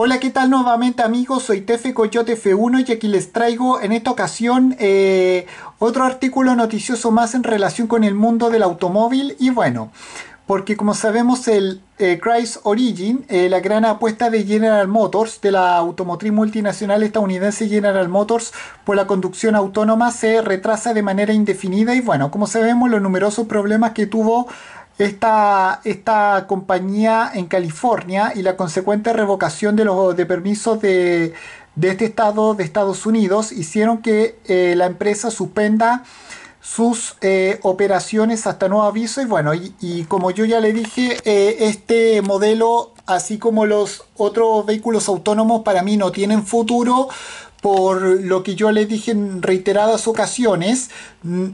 Hola, ¿qué tal nuevamente amigos? Soy Tefe Coyote F1 y aquí les traigo en esta ocasión eh, otro artículo noticioso más en relación con el mundo del automóvil y bueno, porque como sabemos el eh, Chrysler Origin, eh, la gran apuesta de General Motors, de la automotriz multinacional estadounidense General Motors, por la conducción autónoma se retrasa de manera indefinida y bueno, como sabemos los numerosos problemas que tuvo esta, esta compañía en California y la consecuente revocación de los de permisos de, este estado de Estados Unidos hicieron que eh, la empresa suspenda sus eh, operaciones hasta nuevo aviso y bueno y, como yo ya le dije eh, este modelo así como los otros vehículos autónomos para mí no tienen futuro por lo que yo le dije en reiteradas ocasiones mm,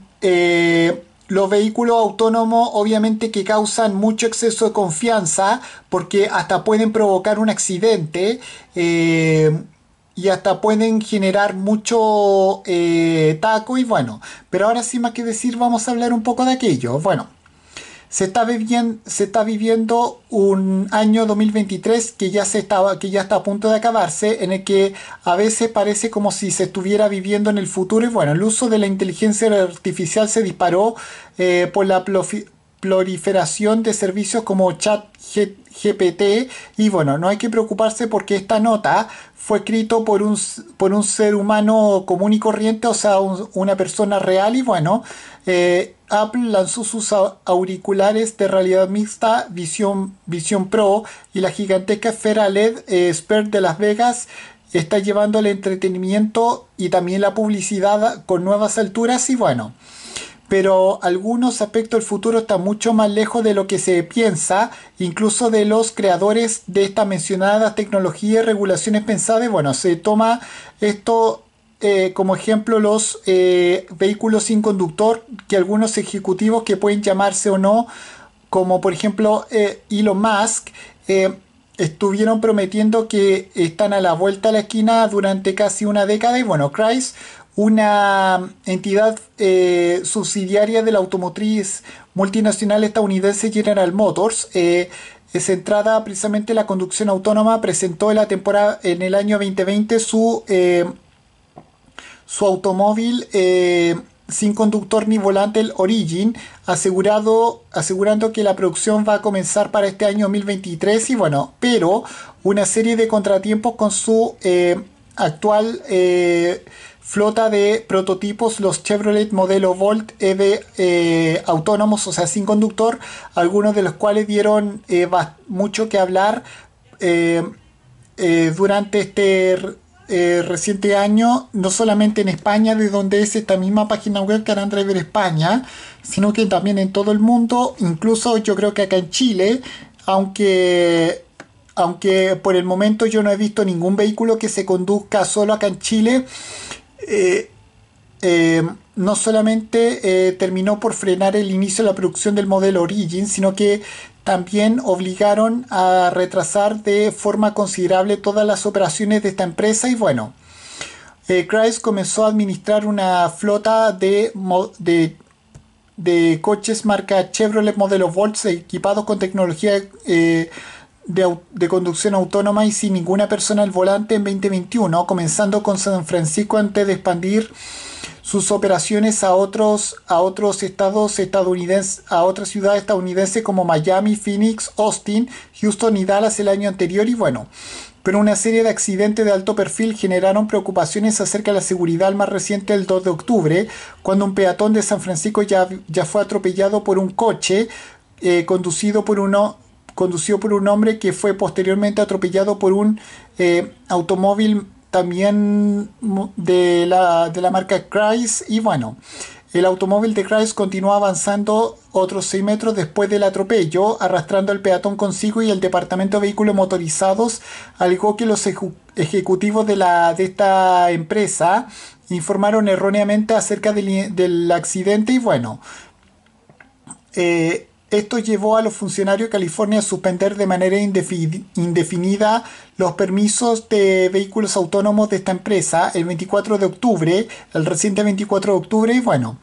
los vehículos autónomos obviamente que causan mucho exceso de confianza porque hasta pueden provocar un accidente eh, y hasta pueden generar mucho eh, taco y bueno, pero ahora sí más que decir vamos a hablar un poco de aquello. Bueno se está, viviendo, un año 2023 que ya, se estaba, que ya está a punto de acabarse, en el que a veces parece como si se estuviera viviendo en el futuro. Y bueno, el uso de la inteligencia artificial se disparó eh, por la proliferación de servicios como chat GPT y bueno, no hay que preocuparse porque esta nota fue escrito por un, por un ser humano común y corriente, o sea, una persona real y bueno, eh, Apple lanzó sus auriculares de realidad mixta Vision, Pro y la gigantesca esfera LED Spert eh, de Las Vegas está llevando el entretenimiento y también la publicidad con nuevas alturas y bueno pero algunos aspectos del futuro están mucho más lejos de lo que se piensa, incluso de los creadores de estas mencionadas tecnologías y regulaciones pensadas. Bueno, se toma esto eh, como ejemplo los eh, vehículos sin conductor que algunos ejecutivos que pueden llamarse o no, como por ejemplo eh, Elon Musk, estuvieron prometiendo que están a la vuelta de la esquina durante casi una década y bueno, Christ una entidad eh, subsidiaria de la automotriz multinacional estadounidense General Motors, eh, centrada precisamente en la conducción autónoma, presentó en, la temporada, en el año 2020 su, eh, su automóvil sin conductor ni volante, el Origin, asegurado, asegurando que la producción va a comenzar para este año 2023 y bueno, pero una serie de contratiempos con su actual flota de prototipos, los Chevrolet modelo Volt EV eh, autónomos, o sea, sin conductor, algunos de los cuales dieron eh, mucho que hablar eh, durante este reciente año, no solamente en España, de donde es esta misma página web Caran Driver España, sino que también en todo el mundo, incluso yo creo que acá en Chile, aunque aunque por el momento yo no he visto ningún vehículo que se conduzca solo acá en Chile, eh, eh, no solamente eh, terminó por frenar el inicio de la producción del modelo Origin, sino que también obligaron a retrasar de forma considerable todas las operaciones de esta empresa y bueno, Chrysler comenzó a administrar una flota de, de, coches marca Chevrolet modelo Volt, equipados con tecnología de, conducción autónoma y sin ninguna persona al volante en 2021, comenzando con San Francisco antes de expandir sus operaciones a otros, a otros estados estadounidenses, a otras ciudades estadounidenses como Miami, Phoenix, Austin, Houston y Dallas el año anterior y bueno. Pero una serie de accidentes de alto perfil generaron preocupaciones acerca de la seguridad el más reciente el 2 de octubre, cuando un peatón de San Francisco ya, ya fue atropellado por un coche eh, conducido por uno conducido por un hombre que fue posteriormente atropellado por un eh, automóvil también de la, marca Chrysler y bueno, el automóvil de Chrysler continuó avanzando otros 6 metros después del atropello, arrastrando al peatón consigo y el departamento de vehículos motorizados Algo que los ejecutivos de, la, de esta empresa informaron erróneamente acerca del, accidente y bueno, eh, esto llevó a los funcionarios de California a suspender de manera indefinida los permisos de vehículos autónomos de esta empresa el 24 de octubre, el reciente 24 de octubre. Y bueno,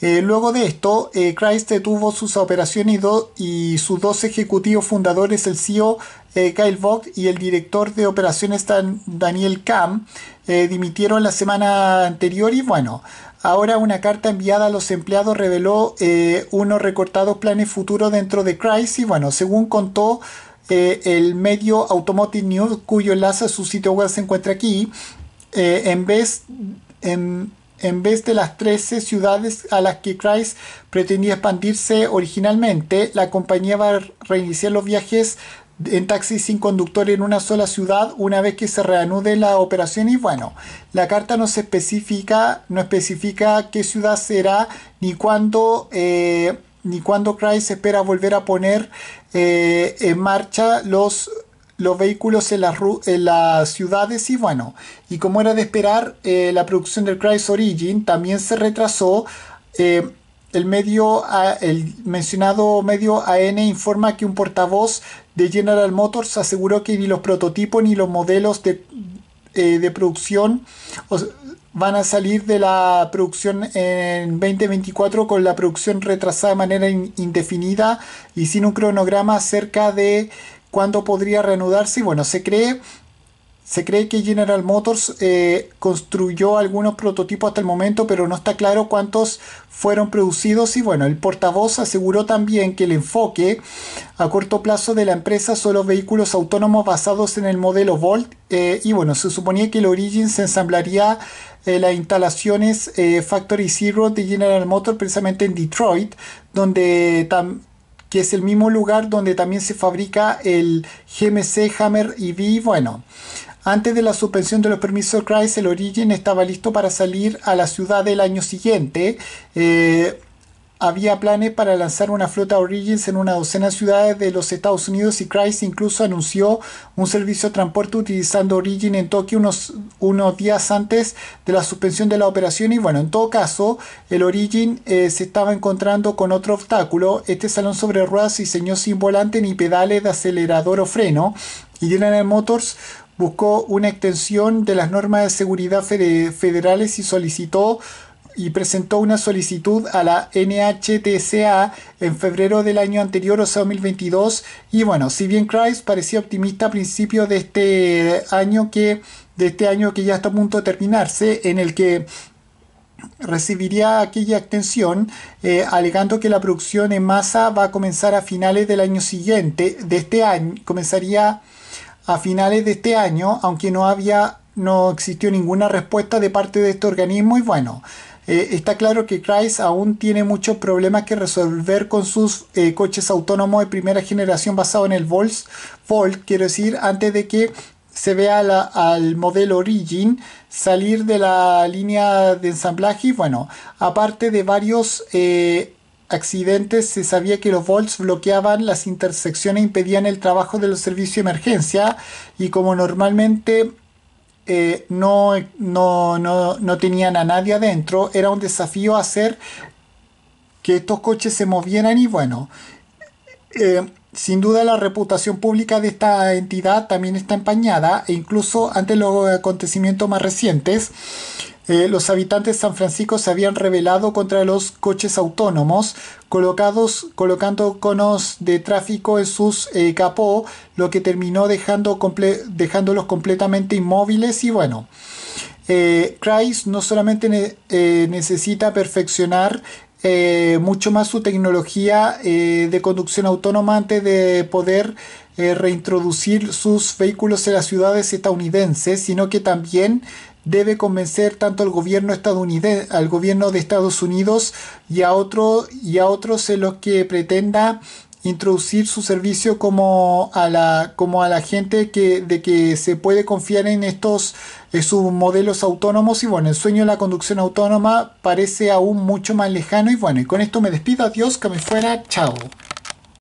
eh, luego de esto, eh, Christ detuvo sus operaciones y, sus dos ejecutivos fundadores, el CEO eh, Kyle Vogt y el director de operaciones Daniel Cam, dimitieron la semana anterior. Y bueno, Ahora una carta enviada a los empleados reveló eh, unos recortados planes futuros dentro de Crisis. Bueno, según contó eh, el medio Automotive News, cuyo enlace a su sitio web se encuentra aquí, eh, en vez... En, vez de las 13 ciudades a las que Chrysler pretendía expandirse originalmente, la compañía va a reiniciar los viajes en taxis sin conductor en una sola ciudad una vez que se reanude la operación y bueno, la carta no se especifica, no especifica qué ciudad será ni cuándo eh, ni cuándo Christ espera volver a poner eh, en marcha los los vehículos en las, en las, ciudades y bueno, y como era de esperar, eh, la producción del Christ Origin también se retrasó el, medio, el mencionado medio AN informa que un portavoz de General Motors aseguró que ni los prototipos ni los modelos de, eh, producción van a salir de la producción en 2024 con la producción retrasada de manera indefinida y sin un cronograma acerca de cuándo podría reanudarse. Y bueno, se cree se cree que General Motors eh, construyó algunos prototipos hasta el momento, pero no está claro cuántos fueron producidos. Y bueno, el portavoz aseguró también que el enfoque a corto plazo de la empresa son los vehículos autónomos basados en el modelo Volt. Eh, y bueno, se suponía que el Origin se ensamblaría en las instalaciones eh, Factory Zero de General Motors precisamente en Detroit, donde que es el mismo lugar donde también se fabrica el GMC Hammer EV. Bueno, antes de la suspensión de los permisos de Christ, el Origin estaba listo para salir a la ciudad del año siguiente. Eh, había planes para lanzar una flota Origins en una docena de ciudades de los Estados Unidos y Christ incluso anunció un servicio de transporte utilizando Origin en Tokio unos, unos días antes de la suspensión de la operación. Y bueno, en todo caso, el Origin eh, se estaba encontrando con otro obstáculo. Este salón sobre ruedas diseñó sin volante ni pedales de acelerador o freno. Y General Motors buscó una extensión de las normas de seguridad federales y solicitó y presentó una solicitud a la NHTSA en febrero del año anterior, o sea, 2022. Y bueno, si bien Christ parecía optimista a principios de este año que de este año que ya está a punto de terminarse, en el que recibiría aquella extensión eh, alegando que la producción en masa va a comenzar a finales del año siguiente, de este año, comenzaría a finales de este año, aunque no había no existió ninguna respuesta de parte de este organismo y bueno, eh, está claro que Chrysler aún tiene muchos problemas que resolver con sus eh, coches autónomos de primera generación basado en el Volkswagen. quiero decir, antes de que se vea al modelo Origin salir de la línea de ensamblaje y bueno, aparte de varios eh, accidentes se sabía que los volts bloqueaban las intersecciones e impedían el trabajo de los servicios de emergencia y como normalmente eh, no, no, no, tenían a nadie adentro, era un desafío hacer que estos coches se movieran y bueno, eh, sin duda la reputación pública de esta entidad también está empañada e incluso ante los acontecimientos más recientes los habitantes de San Francisco se habían rebelado contra los coches autónomos, colocados, colocando conos de tráfico en sus eh, capó, lo que terminó dejando dejándolos completamente inmóviles y bueno. Eh, Christ no solamente eh, necesita perfeccionar eh, mucho más su tecnología de conducción autónoma antes de poder reintroducir sus vehículos en las ciudades estadounidenses, sino que también debe convencer tanto al gobierno gobierno de Estados Unidos y a, y a otros en los que pretenda introducir su servicio como a la, como a la gente que, de que se puede confiar en estos sus modelos autónomos y bueno, el sueño de la conducción autónoma parece aún mucho más lejano y bueno, y con esto me despido, adiós, que me fuera, chao.